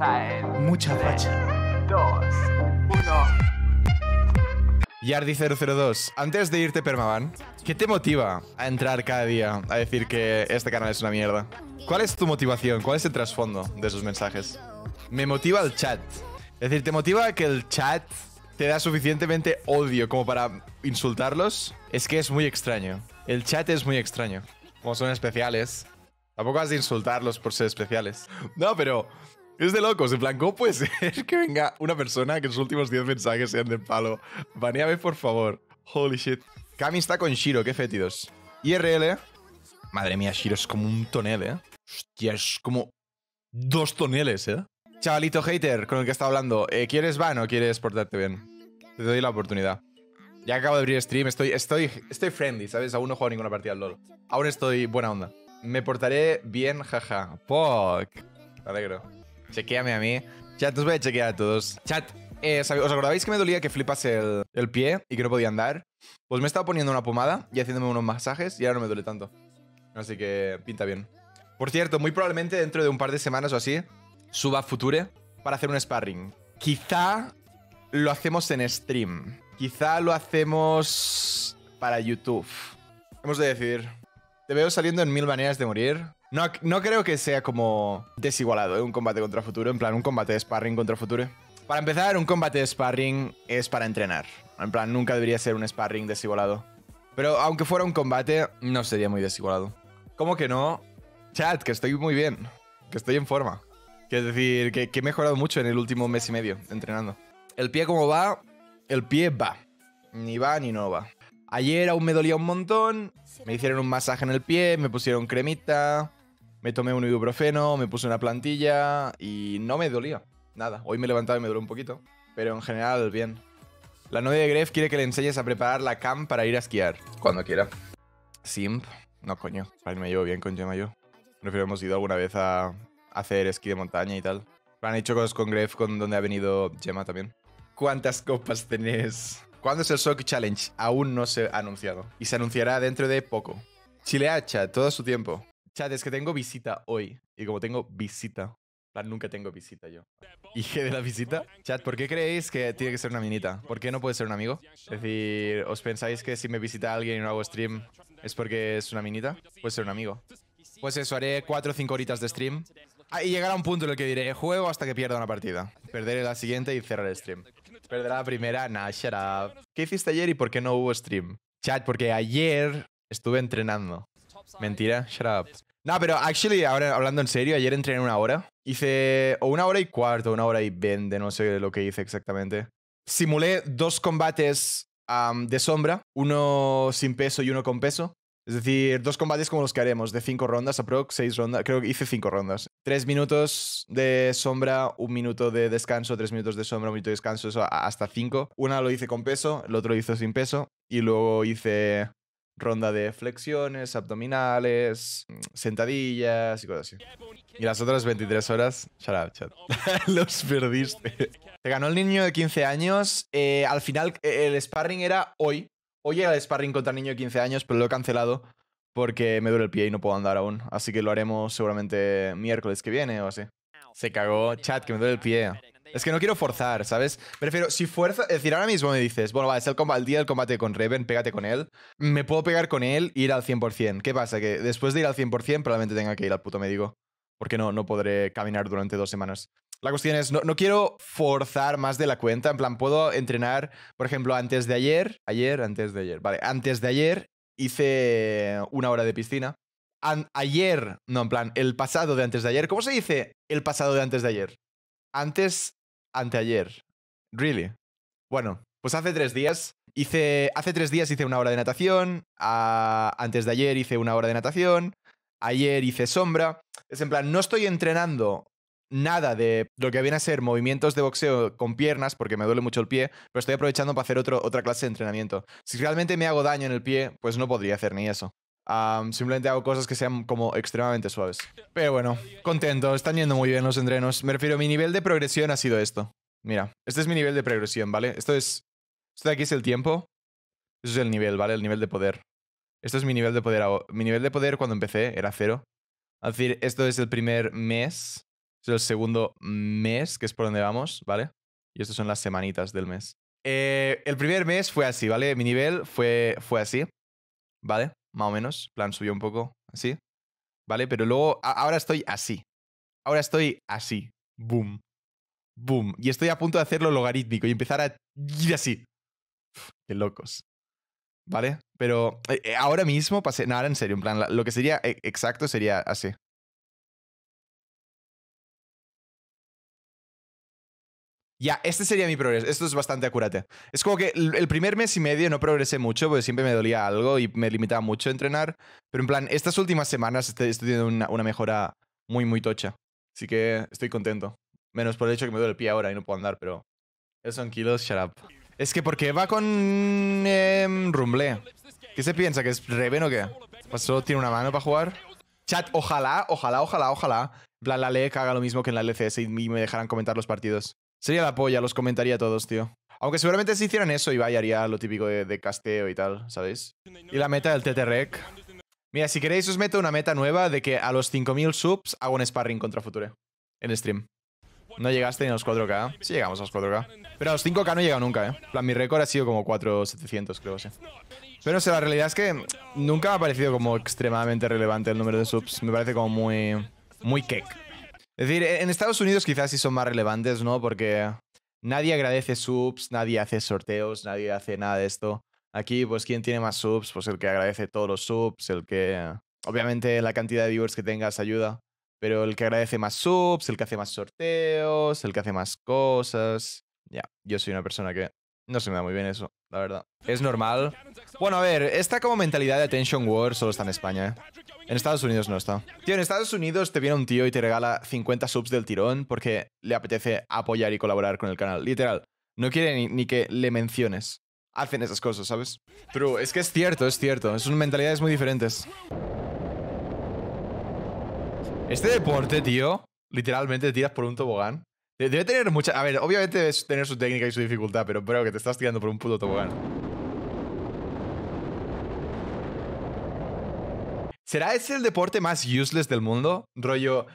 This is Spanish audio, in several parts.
Muchas Mucha facha. 2, Yardi002, antes de irte Permaban, ¿qué te motiva a entrar cada día a decir que este canal es una mierda? ¿Cuál es tu motivación? ¿Cuál es el trasfondo de esos mensajes? Me motiva el chat. Es decir, ¿te motiva que el chat te da suficientemente odio como para insultarlos? Es que es muy extraño. El chat es muy extraño. Como son especiales. Tampoco has de insultarlos por ser especiales. No, pero es de locos. se plan, ¿cómo puede ser que venga una persona que sus últimos 10 mensajes sean de palo? Baneame, por favor. Holy shit. Kami está con Shiro, qué fétidos. IRL. Madre mía, Shiro es como un tonel, ¿eh? Hostia, es como dos toneles, ¿eh? Chavalito hater con el que está hablando, eh, ¿quieres van o quieres portarte bien? Te doy la oportunidad. Ya acabo de abrir stream, estoy, estoy, estoy friendly, ¿sabes? Aún no juego ninguna partida al LOL. Aún estoy buena onda. Me portaré bien, jaja. Poc. Me alegro. Chequeame a mí. Chat, os voy a chequear a todos. Chat, eh, ¿os acordáis que me dolía que flipas el, pie y que no podía andar? Pues me he estado poniendo una pomada y haciéndome unos masajes y ahora no me duele tanto. Así que pinta bien. Por cierto, muy probablemente dentro de un par de semanas o así, suba Future para hacer un sparring. Quizá lo hacemos en stream. Quizá lo hacemos para YouTube. Hemos de decidir. Te veo saliendo en mil maneras de morir. No, creo que sea como desigualado ¿eh? un combate contra futuro, en plan, un combate de sparring contra futuro. Para empezar, un combate de sparring es para entrenar. En plan, nunca debería ser un sparring desigualado. Pero aunque fuera un combate, no sería muy desigualado. ¿Cómo que no? Chat, que estoy muy bien. Que estoy en forma. Es decir, que, que he mejorado mucho en el último mes y medio entrenando. El pie como va, el pie va. Ni va ni no va. Ayer aún me dolía un montón. Me hicieron un masaje en el pie, me pusieron cremita me tomé un ibuprofeno, me puse una plantilla y no me dolía. Nada, hoy me he y me duró un poquito, pero en general bien. La novia de Gref quiere que le enseñes a preparar la cam para ir a esquiar. Cuando quiera. Simp. No, coño. Para mí me llevo bien con Gemma yo. Prefiero hemos ido alguna vez a hacer esquí de montaña y tal. Han hecho cosas con Gref, con donde ha venido Gemma también. ¿Cuántas copas tenés? ¿Cuándo es el Shock Challenge? Aún no se ha anunciado. Y se anunciará dentro de poco. Chileacha. todo su tiempo. Chat, es que tengo visita hoy. Y como tengo visita, nunca tengo visita yo. Hije de la visita. Chat, ¿por qué creéis que tiene que ser una minita? ¿Por qué no puede ser un amigo? Es decir, ¿os pensáis que si me visita alguien y no hago stream es porque es una minita? Puede ser un amigo. Pues eso, haré 4 o 5 horitas de stream. Ah, y llegará un punto en el que diré, juego hasta que pierda una partida. Perderé la siguiente y cerraré el stream. Perderá la primera, nah, shut up. ¿Qué hiciste ayer y por qué no hubo stream? Chat, porque ayer estuve entrenando. Mentira, shut up. No, pero actually, ahora hablando en serio, ayer en una hora. Hice o una hora y cuarto, una hora y veinte, no sé lo que hice exactamente. Simulé dos combates de sombra, uno sin peso y uno con peso. Es decir, dos combates como los que haremos, de cinco rondas, aprox, seis rondas, creo que hice cinco rondas. Tres minutos de sombra, un minuto de descanso, tres minutos de sombra, un minuto de descanso, eso hasta cinco. Una lo hice con peso, el otro lo hice sin peso, y luego hice ronda de flexiones, abdominales, mm, sentadillas y cosas así. Y las otras 23 horas, shut up, chat. Los perdiste. Te ganó el niño de 15 años. Eh, al final, eh, el sparring era hoy. Hoy era el sparring contra el niño de 15 años, pero lo he cancelado porque me duele el pie y no puedo andar aún. Así que lo haremos seguramente miércoles que viene o así. Se cagó, chat, que me duele el pie. Es que no quiero forzar, ¿sabes? Prefiero, si fuerza, es decir, ahora mismo me dices, bueno, va, es el, combate, el día del combate con Reven, pégate con él. Me puedo pegar con él e ir al 100%. ¿Qué pasa? Que después de ir al 100% probablemente tenga que ir al puto médico. Porque no, no podré caminar durante dos semanas. La cuestión es, no, no, quiero forzar más de la cuenta. En plan, puedo entrenar, por ejemplo, antes de ayer. Ayer, antes de ayer. Vale, antes de ayer hice una hora de piscina. ayer, no, en plan, el pasado de antes de ayer. ¿Cómo se dice el pasado de antes de ayer? Antes anteayer. Really. Bueno, pues hace tres días hice. Hace tres días hice una hora de natación. antes de ayer hice una hora de natación. Ayer hice sombra. Es en plan, no estoy entrenando nada de lo que viene a ser movimientos de boxeo con piernas, porque me duele mucho el pie, pero estoy aprovechando para hacer otro, otra clase de entrenamiento. Si realmente me hago daño en el pie, pues no podría hacer ni eso simplemente hago cosas que sean como extremadamente suaves. Pero bueno, contento, están yendo muy bien los entrenos. Me refiero, mi nivel de progresión ha sido esto. Mira, este es mi nivel de progresión, ¿vale? Esto es... Esto de aquí es el tiempo. Esto es el nivel, ¿vale? El nivel de poder. Esto es mi nivel de poder. Mi nivel de poder cuando empecé era cero. Es decir, esto es el primer mes. Es el segundo mes, que es por donde vamos, ¿vale? Y estas son las semanitas del mes. Eh, el primer mes fue así, ¿vale? Mi nivel fue, fue así, ¿vale? más o menos, plan subió un poco, así, ¿vale? Pero luego, ahora estoy así, ahora estoy así, boom, boom, y estoy a punto de hacerlo logarítmico y empezar a ir así. qué locos, ¿vale? Pero eh, eh, ahora mismo pasé, no, ahora en serio, en plan, lo que sería eh, exacto sería así. ya, este sería mi progreso. Esto es bastante acurate. Es como que el primer mes y medio no progresé mucho porque siempre me dolía algo y me limitaba mucho entrenar. Pero en plan, estas últimas semanas estoy, teniendo una, mejora muy, muy tocha. Así que estoy contento. Menos por el hecho que me duele el pie ahora y no puedo andar, pero... Esos son kilos, shut up. Es que porque va con... Em, rumble. ¿Qué se piensa? ¿Que es Reven o qué? Pues ¿Solo tiene una mano para jugar? Chat, ojalá, ojalá, ojalá, ojalá. En plan, la LEC haga lo mismo que en la LCS y me dejarán comentar los partidos. Sería la polla, los comentaría a todos, tío. Aunque seguramente si hicieran eso, Ibai haría lo típico de, casteo y tal, ¿sabéis? Y la meta del TTREC. Mira, si queréis os meto una meta nueva de que a los 5000 subs hago un sparring contra Future. En stream. No llegaste ni a los 4K. Sí llegamos a los 4K. Pero a los 5K no llega nunca, ¿eh? plan, mi récord ha sido como 4700, creo, sí. Pero no sé, la realidad es que nunca me ha parecido como extremadamente relevante el número de subs. Me parece como muy... Muy cake. Es decir, e-, en Estados Unidos quizás sí son más relevantes, ¿no? Porque nadie agradece subs, nadie hace sorteos, nadie hace nada de esto. Aquí, pues, ¿quién tiene más subs? Pues el que agradece todos los subs, el que... Obviamente la cantidad de viewers que tengas ayuda, pero el que agradece más subs, el que hace más sorteos, el que hace más cosas... Ya, yo soy una persona que no se me da muy bien eso, la verdad. Es normal. Bueno, a ver, esta como mentalidad de Attention War solo está en España, ¿eh? En Estados Unidos no está. Tío, en Estados Unidos te viene un tío y te regala 50 subs del tirón porque le apetece apoyar y colaborar con el canal. Literal. No quiere ni, que le menciones. Hacen esas cosas, ¿sabes? True. Es que es cierto, es cierto. Son mentalidades muy diferentes. Este deporte, tío, literalmente te tiras por un tobogán. Debe tener mucha... A ver, obviamente debe tener su técnica y su dificultad, pero creo que te estás tirando por un puto tobogán. ¿Será ese el deporte más useless del mundo? Rollo,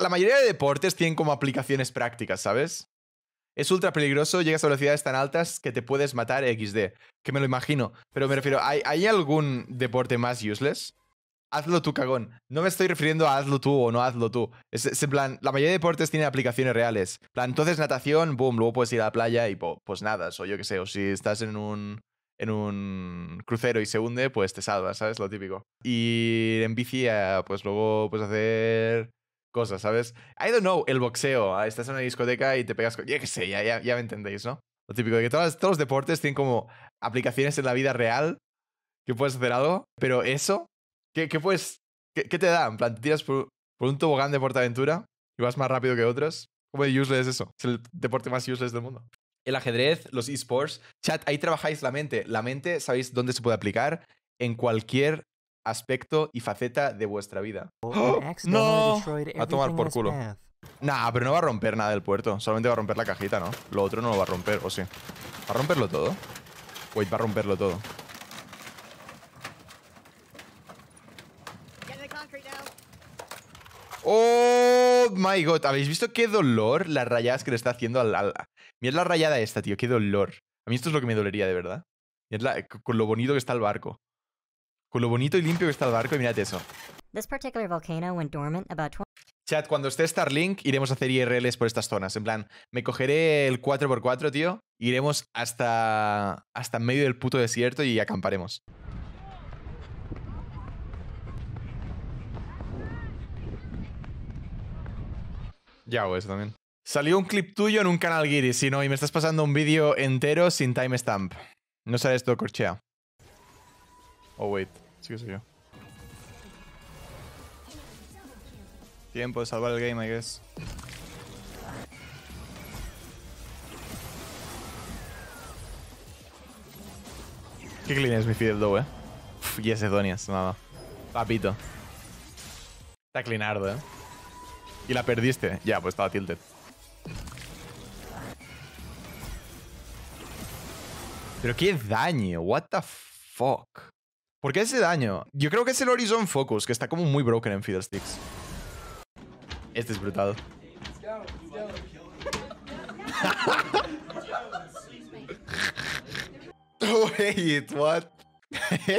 la mayoría de deportes tienen como aplicaciones prácticas, ¿sabes? Es ultra peligroso, llegas a velocidades tan altas que te puedes matar XD. Que me lo imagino. Pero me refiero, ¿hay, algún deporte más useless? Hazlo tú, cagón. No me estoy refiriendo a hazlo tú o no hazlo tú. Es, en plan, la mayoría de deportes tienen aplicaciones reales. plan, entonces natación, boom, luego puedes ir a la playa y pues nada, o yo qué sé, o si estás en un en un crucero y se hunde, pues te salvas, ¿sabes? Lo típico. Y en bici, ah, pues luego puedes hacer cosas, ¿sabes? I don't know, el boxeo. Ah, estás en una discoteca y te pegas con... Ya que sé, ya, ya, me entendéis, ¿no? Lo típico de que todos, los deportes tienen como aplicaciones en la vida real que puedes hacer algo, pero eso, ¿qué, qué puedes...? Qué, te da? En plan, te tiras por, por un tobogán de PortAventura y vas más rápido que otros. ¿Cómo de useless es eso? Es el deporte más useless del mundo el ajedrez, los esports. Chat, ahí trabajáis la mente. La mente, ¿sabéis dónde se puede aplicar? En cualquier aspecto y faceta de vuestra vida. ¡Oh! ¡No! A tomar por culo. Nah, pero no va a romper nada del puerto. Solamente va a romper la cajita, ¿no? Lo otro no lo va a romper, ¿o sí? ¿Va a romperlo todo? Wait, va a romperlo todo. ¡Oh, my God! ¿Habéis visto qué dolor las rayas que le está haciendo al, Mirad la rayada esta, tío, qué dolor. A mí esto es lo que me dolería de verdad. Mirad eh, con lo bonito que está el barco. Con lo bonito y limpio que está el barco y mirad eso. Chat, cuando esté Starlink, iremos a hacer IRLs por estas zonas. En plan, me cogeré el 4x4, tío. Iremos hasta, hasta medio del puto desierto y acamparemos. Ya hago eso también. Salió un clip tuyo en un canal Giri, si no, y me estás pasando un vídeo entero sin timestamp. No sabes esto, corchea. Oh, wait. Sí que soy yo. Tiempo de salvar el game, I guess. ¿Qué clean es mi Fidel Dow, eh? y ese Donias, nada. Papito. Está cleanardo, eh. Y la perdiste. Ya, pues estaba tilted. Pero qué daño, what the fuck. ¿Por qué ese daño, yo creo que es el Horizon Focus, que está como muy broken en Fiddlesticks. Este es brutado. Wait, what?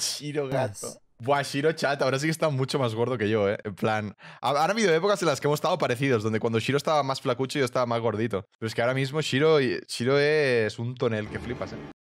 Shiro gato. Buah, Shiro chat, ahora sí que está mucho más gordo que yo, ¿eh? En plan, ahora han habido épocas en las que hemos estado parecidos, donde cuando Shiro estaba más flacucho yo estaba más gordito. Pero es que ahora mismo Shiro, Shiro es un tonel que flipas, ¿eh?